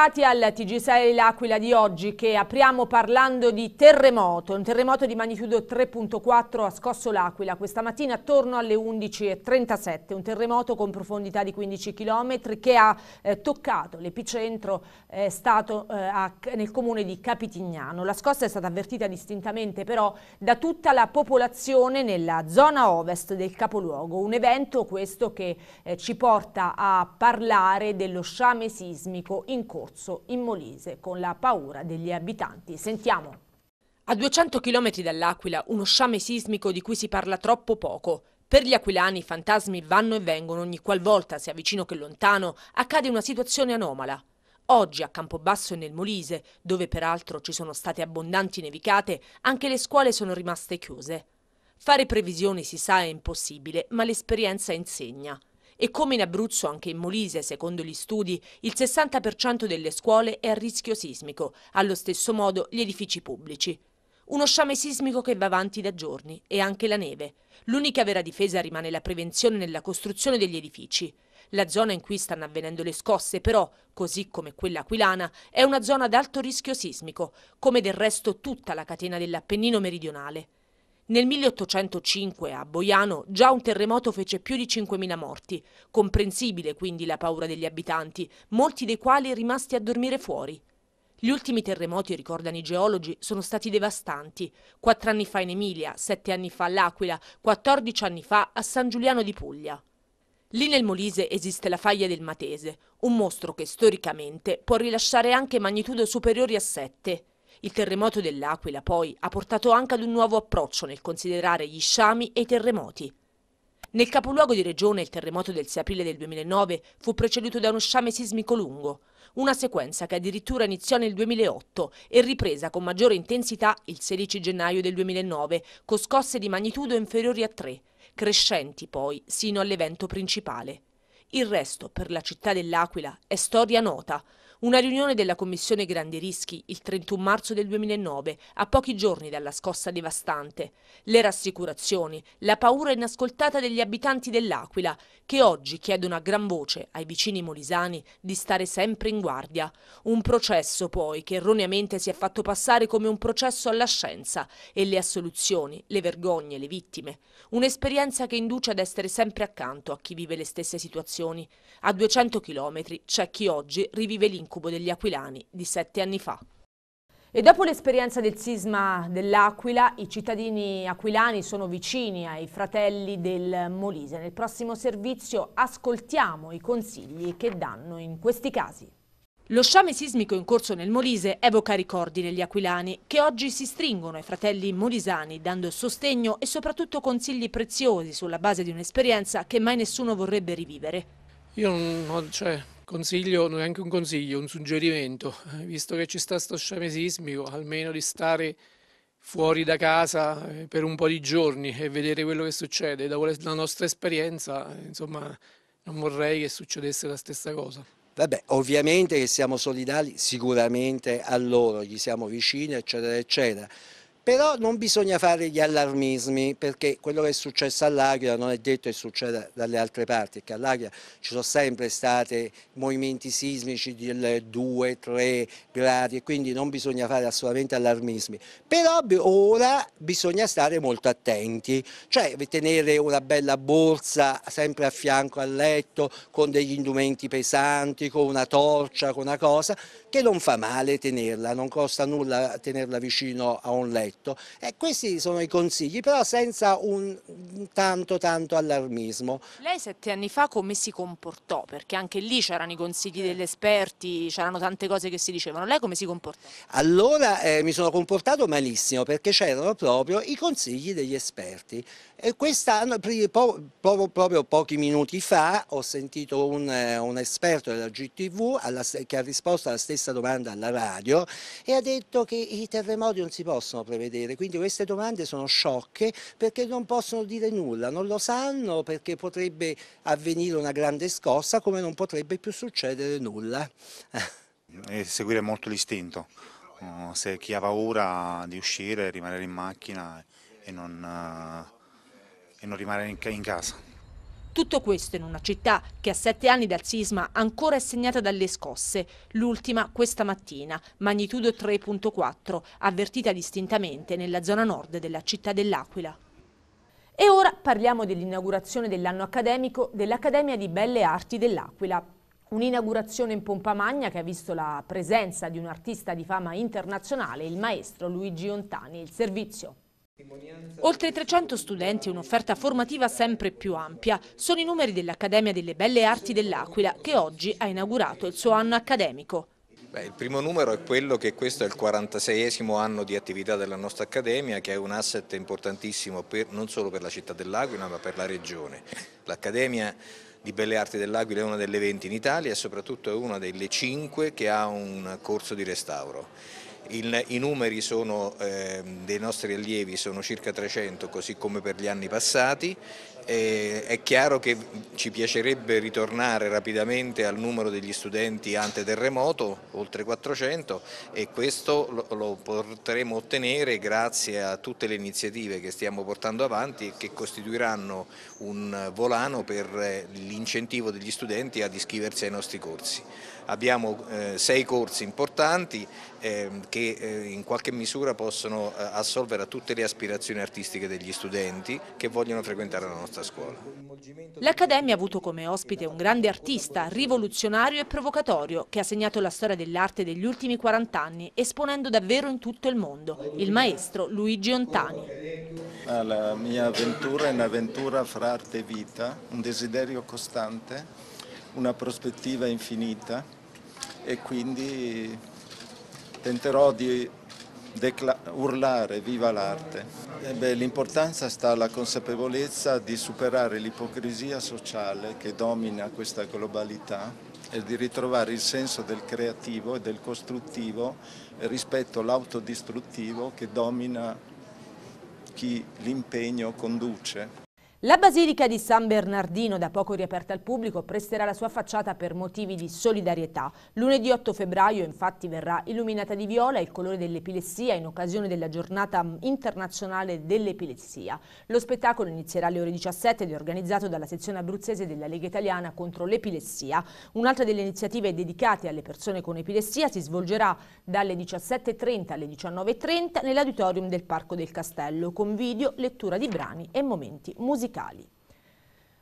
Bentrovati al TG6 L'Aquila di oggi che apriamo parlando di terremoto, un terremoto di magnitudo 3.4 ha scosso l'Aquila questa mattina attorno alle 11.37, un terremoto con profondità di 15 km che ha eh, toccato l'epicentro eh, eh nel comune di Capitignano. La scossa è stata avvertita distintamente però da tutta la popolazione nella zona ovest del capoluogo, un evento questo che eh, ci porta a parlare dello sciame sismico in corso Pozzo in Molise con la paura degli abitanti. Sentiamo. A 200 km dall'Aquila uno sciame sismico di cui si parla troppo poco. Per gli aquilani i fantasmi vanno e vengono ogni qualvolta, sia vicino che lontano, accade una situazione anomala. Oggi a Campobasso e nel Molise, dove peraltro ci sono state abbondanti nevicate, anche le scuole sono rimaste chiuse. Fare previsioni si sa è impossibile, ma l'esperienza insegna. E come in Abruzzo, anche in Molise, secondo gli studi, il 60% delle scuole è a rischio sismico, allo stesso modo gli edifici pubblici. Uno sciame sismico che va avanti da giorni e anche la neve. L'unica vera difesa rimane la prevenzione nella costruzione degli edifici. La zona in cui stanno avvenendo le scosse, però, così come quella aquilana, è una zona ad alto rischio sismico, come del resto tutta la catena dell'Appennino meridionale. Nel 1805 a Boiano già un terremoto fece più di 5.000 morti, comprensibile quindi la paura degli abitanti, molti dei quali rimasti a dormire fuori. Gli ultimi terremoti, ricordano i geologi, sono stati devastanti. Quattro anni fa in Emilia, sette anni fa all'Aquila, 14 anni fa a San Giuliano di Puglia. Lì nel Molise esiste la faglia del Matese, un mostro che storicamente può rilasciare anche magnitudo superiori a 7. Il terremoto dell'Aquila poi ha portato anche ad un nuovo approccio nel considerare gli sciami e i terremoti. Nel capoluogo di regione il terremoto del 6 aprile del 2009 fu preceduto da uno sciame sismico lungo, una sequenza che addirittura iniziò nel 2008 e ripresa con maggiore intensità il 16 gennaio del 2009 con scosse di magnitudo inferiori a 3, crescenti poi sino all'evento principale. Il resto per la città dell'Aquila è storia nota, una riunione della Commissione Grandi Rischi il 31 marzo del 2009, a pochi giorni dalla scossa devastante. Le rassicurazioni, la paura inascoltata degli abitanti dell'Aquila, che oggi chiedono a gran voce ai vicini molisani di stare sempre in guardia. Un processo poi che erroneamente si è fatto passare come un processo alla scienza e le assoluzioni, le vergogne, le vittime. Un'esperienza che induce ad essere sempre accanto a chi vive le stesse situazioni. A 200 chilometri c'è chi oggi rivive l'incontro incubo degli aquilani di sette anni fa. E dopo l'esperienza del sisma dell'Aquila, i cittadini aquilani sono vicini ai fratelli del Molise. Nel prossimo servizio ascoltiamo i consigli che danno in questi casi. Lo sciame sismico in corso nel Molise evoca ricordi negli aquilani che oggi si stringono ai fratelli molisani dando sostegno e soprattutto consigli preziosi sulla base di un'esperienza che mai nessuno vorrebbe rivivere. Io non ho, cioè, Consiglio, non è anche un consiglio, un suggerimento, eh, visto che ci sta sto sciame sismico, almeno di stare fuori da casa eh, per un po' di giorni e vedere quello che succede. Da la nostra esperienza, eh, insomma, non vorrei che succedesse la stessa cosa. Vabbè, ovviamente che siamo solidali sicuramente a loro, gli siamo vicini, eccetera, eccetera. Però non bisogna fare gli allarmismi perché quello che è successo all'Aquila non è detto che succeda dalle altre parti, che all'Aquila ci sono sempre stati movimenti sismici di 2-3 gradi e quindi non bisogna fare assolutamente allarmismi. Però ora bisogna stare molto attenti, cioè tenere una bella borsa sempre a fianco al letto con degli indumenti pesanti, con una torcia, con una cosa che non fa male tenerla, non costa nulla tenerla vicino a un letto fatto. E eh, questi sono i consigli, però senza un tanto tanto allarmismo. Lei sette anni fa come si comportò? Perché anche lì c'erano i consigli eh. degli esperti, c'erano tante cose che si dicevano. Lei come si comportò? Allora eh, mi sono comportato malissimo perché c'erano proprio i consigli degli esperti. E quest'anno, po proprio pochi minuti fa, ho sentito un, eh, un esperto della GTV alla, che ha risposto alla stessa domanda alla radio e ha detto che i terremoti non si possono prevedere vedere. Quindi queste domande sono sciocche perché non possono dire nulla, non lo sanno perché potrebbe avvenire una grande scossa come non potrebbe più succedere nulla. E seguire molto l'istinto, oh, se chi ha paura di uscire, rimanere in macchina e non, eh, e non rimanere in casa. Tutto questo in una città che a sette anni dal sisma ancora è segnata dalle scosse, l'ultima questa mattina, magnitudo 3.4, avvertita distintamente nella zona nord della città dell'Aquila. E ora parliamo dell'inaugurazione dell'anno accademico dell'Accademia di Belle Arti dell'Aquila. Un'inaugurazione in pompa magna che ha visto la presenza di un artista di fama internazionale, il maestro Luigi Ontani. Il servizio. Oltre 300 studenti e un'offerta formativa sempre più ampia sono i numeri dell'Accademia delle Belle Arti dell'Aquila che oggi ha inaugurato il suo anno accademico. Beh, il primo numero è quello che questo è il 46esimo anno di attività della nostra Accademia che è un asset importantissimo per, non solo per la città dell'Aquila ma per la regione. L'Accademia di Belle Arti dell'Aquila è una delle 20 in Italia e soprattutto è una delle 5 che ha un corso di restauro il, I numeri sono, eh, dei nostri allievi sono circa 300 così come per gli anni passati eh, è chiaro che ci piacerebbe ritornare rapidamente al numero degli studenti ante terremoto, oltre 400, e questo lo, lo potremo ottenere grazie a tutte le iniziative che stiamo portando avanti e che costituiranno un volano per eh, l'incentivo degli studenti ad iscriversi ai nostri corsi. Abbiamo eh, sei corsi importanti ehm, eh, che in qualche misura possono eh, assolvere a tutte le aspirazioni artistiche degli studenti che vogliono frequentare la nostra nostra scuola. L'Accademia ha avuto come ospite un grande artista, rivoluzionario e provocatorio, che ha segnato la storia dell'arte degli ultimi 40 anni, esponendo davvero in tutto il mondo, il maestro Luigi Ontani. Ah, la mia avventura è un'avventura fra arte e vita, un desiderio costante, una prospettiva infinita e quindi tenterò di urlare viva l'arte. Eh l'importanza sta alla consapevolezza di superare l'ipocrisia sociale che domina questa globalità e di ritrovare il senso del creativo e del costruttivo rispetto all'autodistruttivo che domina chi l'impegno conduce. La Basilica di San Bernardino, da poco riaperta al pubblico, presterà la sua facciata per motivi di solidarietà. Lunedì 8 febbraio infatti verrà illuminata di viola il colore dell'epilessia in occasione della giornata mm, internazionale dell'epilessia. Lo spettacolo inizierà alle ore 17 ed è organizzato dalla sezione abruzzese della Lega Italiana contro l'epilessia. Un'altra delle iniziative dedicate alle persone con epilessia si svolgerà dalle 17.30 alle 19.30 nell'auditorium del Parco del Castello con video, lettura di brani e momenti musicali musicali.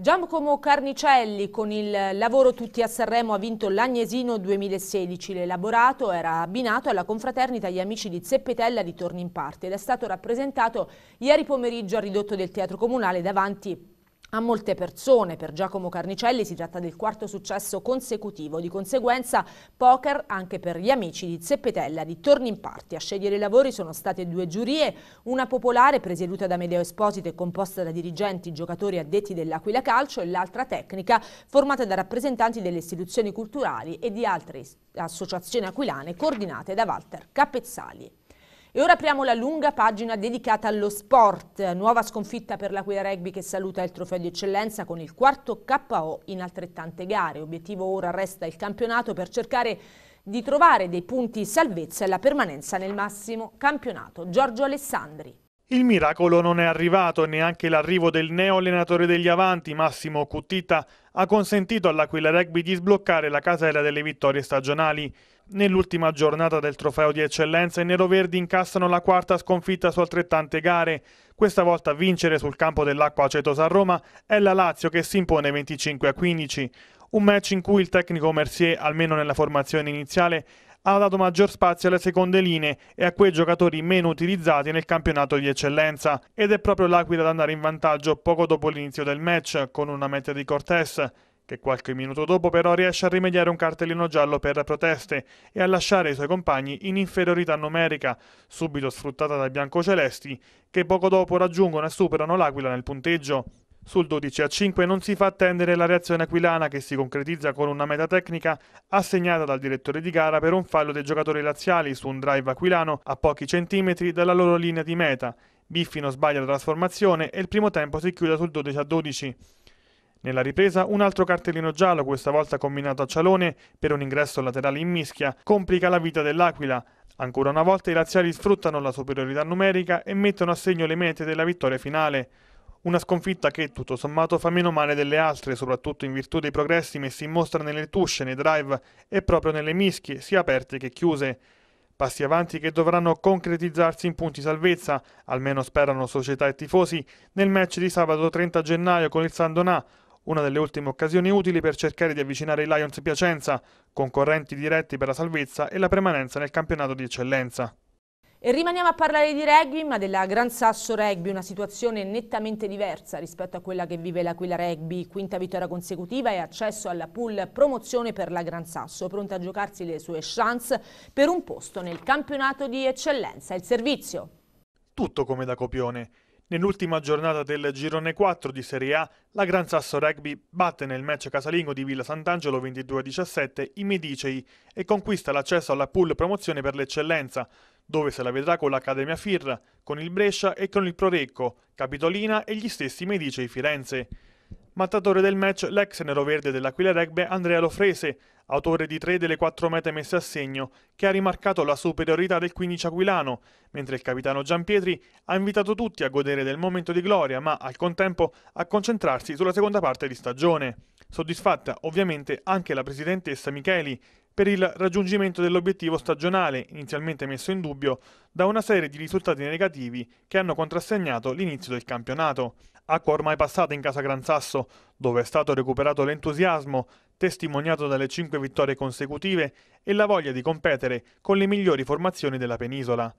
Giacomo Carnicelli con il lavoro Tutti a Sanremo ha vinto l'Agnesino 2016. L'elaborato era abbinato alla confraternita Gli Amici di Zeppetella di Torni in Parte ed è stato rappresentato ieri pomeriggio al ridotto del Teatro Comunale davanti a molte persone, per Giacomo Carnicelli si tratta del quarto successo consecutivo, di conseguenza poker anche per gli amici di Zeppetella di Torni in Parti. A scegliere i lavori sono state due giurie, una popolare presieduta da Medeo Esposito e composta da dirigenti, giocatori addetti dell'Aquila Calcio e l'altra tecnica formata da rappresentanti delle istituzioni culturali e di altre associazioni aquilane coordinate da Walter Capezzali. E ora apriamo la lunga pagina dedicata allo sport. Nuova sconfitta per la l'Aquila Rugby che saluta il trofeo di eccellenza con il quarto KO in altrettante gare. Obiettivo ora resta il campionato per cercare di trovare dei punti salvezza e la permanenza nel massimo campionato. Giorgio Alessandri. Il miracolo non è arrivato e neanche l'arrivo del neo allenatore degli Avanti, Massimo Cuttita, ha consentito all'Aquila Rugby di sbloccare la casella delle vittorie stagionali. Nell'ultima giornata del trofeo di eccellenza i neroverdi incassano la quarta sconfitta su altrettante gare. Questa volta a vincere sul campo dell'acqua acetosa a Roma è la Lazio che si impone 25 a 15. Un match in cui il tecnico Mercier, almeno nella formazione iniziale, ha dato maggior spazio alle seconde linee e a quei giocatori meno utilizzati nel campionato di eccellenza. Ed è proprio l'Aquila ad andare in vantaggio poco dopo l'inizio del match, con una meta di Cortés, che qualche minuto dopo però riesce a rimediare un cartellino giallo per proteste e a lasciare i suoi compagni in inferiorità numerica, subito sfruttata dai biancocelesti, che poco dopo raggiungono e superano l'Aquila nel punteggio. Sul 12 a 5 non si fa attendere la reazione aquilana che si concretizza con una meta tecnica assegnata dal direttore di gara per un fallo dei giocatori laziali su un drive aquilano a pochi centimetri dalla loro linea di meta. Biffino sbaglia la trasformazione e il primo tempo si chiude sul 12 a 12. Nella ripresa un altro cartellino giallo, questa volta combinato a Cialone per un ingresso laterale in mischia, complica la vita dell'Aquila. Ancora una volta i laziali sfruttano la superiorità numerica e mettono a segno le mete della vittoria finale. Una sconfitta che, tutto sommato, fa meno male delle altre, soprattutto in virtù dei progressi messi in mostra nelle tusce, nei drive e proprio nelle mischie, sia aperte che chiuse. Passi avanti che dovranno concretizzarsi in punti salvezza, almeno sperano società e tifosi, nel match di sabato 30 gennaio con il Sandonà, una delle ultime occasioni utili per cercare di avvicinare i Lions Piacenza, concorrenti diretti per la salvezza e la permanenza nel campionato di eccellenza. E rimaniamo a parlare di rugby, ma della Gran Sasso Rugby, una situazione nettamente diversa rispetto a quella che vive l'Aquila Rugby, quinta vittoria consecutiva e accesso alla pool promozione per la Gran Sasso, pronta a giocarsi le sue chance per un posto nel campionato di eccellenza. Il servizio. Tutto come da copione. Nell'ultima giornata del girone 4 di Serie A, la Gran Sasso Rugby batte nel match casalingo di Villa Sant'Angelo 22-17 i Medicei e conquista l'accesso alla pool promozione per l'eccellenza, dove se la vedrà con l'Accademia Fir, con il Brescia e con il Prorecco, Capitolina e gli stessi Medice di Firenze. Mattatore del match l'ex neroverde dell'Aquila Rugby Andrea Lofrese, autore di tre delle quattro mete messe a segno, che ha rimarcato la superiorità del 15 aquilano, mentre il capitano Giampietri ha invitato tutti a godere del momento di gloria, ma al contempo a concentrarsi sulla seconda parte di stagione. Soddisfatta ovviamente anche la presidentessa Micheli, per il raggiungimento dell'obiettivo stagionale, inizialmente messo in dubbio da una serie di risultati negativi che hanno contrassegnato l'inizio del campionato. Acqua ormai passata in casa Gran Sasso, dove è stato recuperato l'entusiasmo, testimoniato dalle cinque vittorie consecutive, e la voglia di competere con le migliori formazioni della penisola.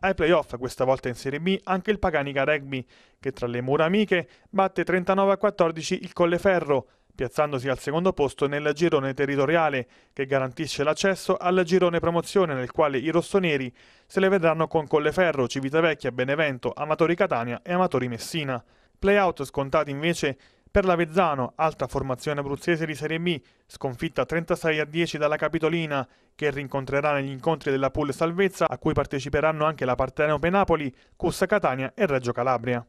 Ai playoff, questa volta in Serie B, anche il Paganica Rugby, che tra le mura amiche batte 39 a 14 il Colleferro, piazzandosi al secondo posto nel girone territoriale che garantisce l'accesso al girone promozione nel quale i rossoneri se le vedranno con Colleferro, Civitavecchia, Benevento, Amatori Catania e Amatori Messina. Playout scontati invece per l'Avezzano, alta formazione abruzzese di Serie B, sconfitta 36 a 10 dalla Capitolina, che rincontrerà negli incontri della pool salvezza a cui parteciperanno anche la Partenope Napoli, Cussa Catania e Reggio Calabria.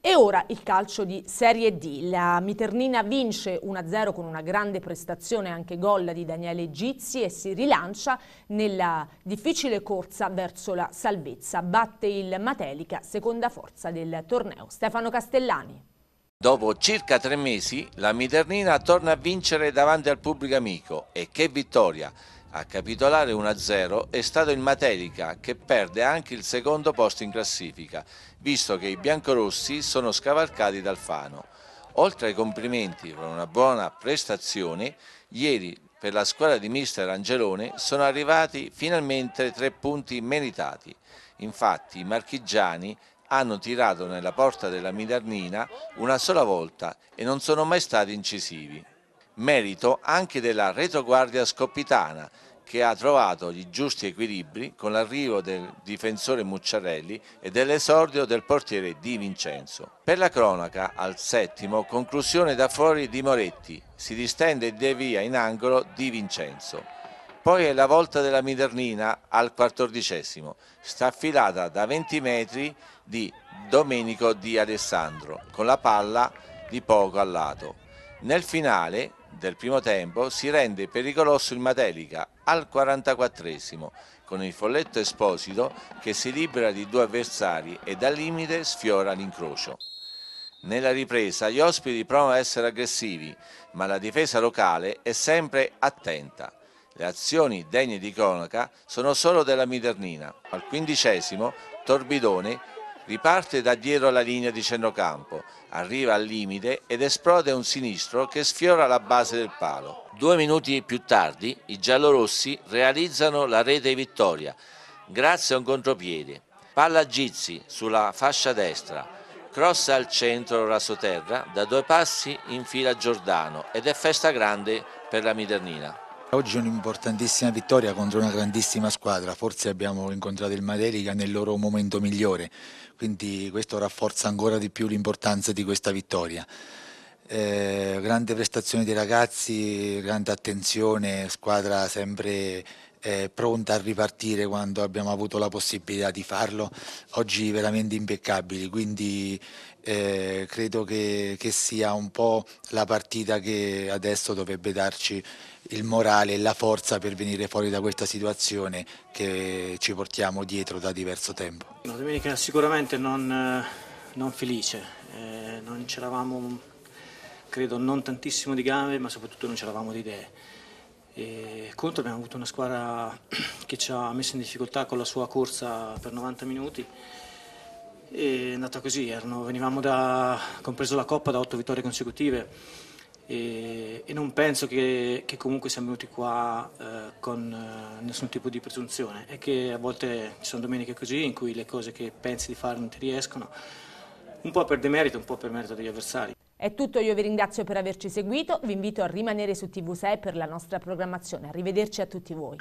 E ora il calcio di Serie D. La Miternina vince 1-0 con una grande prestazione anche gol di Daniele Gizzi e si rilancia nella difficile corsa verso la salvezza. Batte il Matelica, seconda forza del torneo. Stefano Castellani. Dopo circa tre mesi la Miternina torna a vincere davanti al pubblico amico e che vittoria! A capitolare 1-0 è stato il Materica che perde anche il secondo posto in classifica, visto che i biancorossi sono scavalcati dal Fano. Oltre ai complimenti per una buona prestazione, ieri per la squadra di mister Angelone sono arrivati finalmente tre punti meritati. Infatti i marchigiani hanno tirato nella porta della Midarnina una sola volta e non sono mai stati incisivi merito anche della retroguardia scoppitana che ha trovato gli giusti equilibri con l'arrivo del difensore Mucciarelli e dell'esordio del portiere Di Vincenzo. Per la cronaca, al settimo, conclusione da fuori di Moretti, si distende e devia in angolo Di Vincenzo. Poi è la volta della Midernina al quattordicesimo, staffilata da 20 metri di Domenico Di Alessandro, con la palla di poco al lato. Nel finale del primo tempo si rende pericoloso il Matelica al 44esimo con il folletto Esposito che si libera di due avversari e dal limite sfiora l'incrocio. Nella ripresa gli ospiti provano ad essere aggressivi, ma la difesa locale è sempre attenta. Le azioni degne di cronaca sono solo della Midernina. Al quindicesimo Torbidone Riparte da dietro la linea di centrocampo, arriva al limite ed esplode un sinistro che sfiora la base del palo. Due minuti più tardi i giallorossi realizzano la rete vittoria grazie a un contropiede. Palla Gizzi sulla fascia destra, cross al centro rasoterra da due passi in fila Giordano ed è festa grande per la Midernina. Oggi è un'importantissima vittoria contro una grandissima squadra, forse abbiamo incontrato il Madelica nel loro momento migliore, quindi questo rafforza ancora di più l'importanza di questa vittoria. Eh, grande prestazione dei ragazzi, grande attenzione, squadra sempre eh, pronta a ripartire quando abbiamo avuto la possibilità di farlo, oggi veramente impeccabili, quindi eh, credo che, che, sia un po' la partita che adesso dovrebbe darci il morale e la forza per venire fuori da questa situazione che ci portiamo dietro da diverso tempo. Una domenica sicuramente non, non felice, eh, non c'eravamo, credo, non tantissimo di gambe ma soprattutto non c'eravamo di idee. E contro abbiamo avuto una squadra che ci ha messo in difficoltà con la sua corsa per 90 minuti è andata così, erano, venivamo da, compreso la Coppa da otto vittorie consecutive e, e non penso che, che, comunque siamo venuti qua eh, con eh, nessun tipo di presunzione, è che a volte ci sono domeniche così in cui le cose che pensi di fare non ti riescono, un po' per demerito, un po' per merito degli avversari. È tutto, io vi ringrazio per averci seguito, vi invito a rimanere su TV6 per la nostra programmazione. Arrivederci a tutti voi.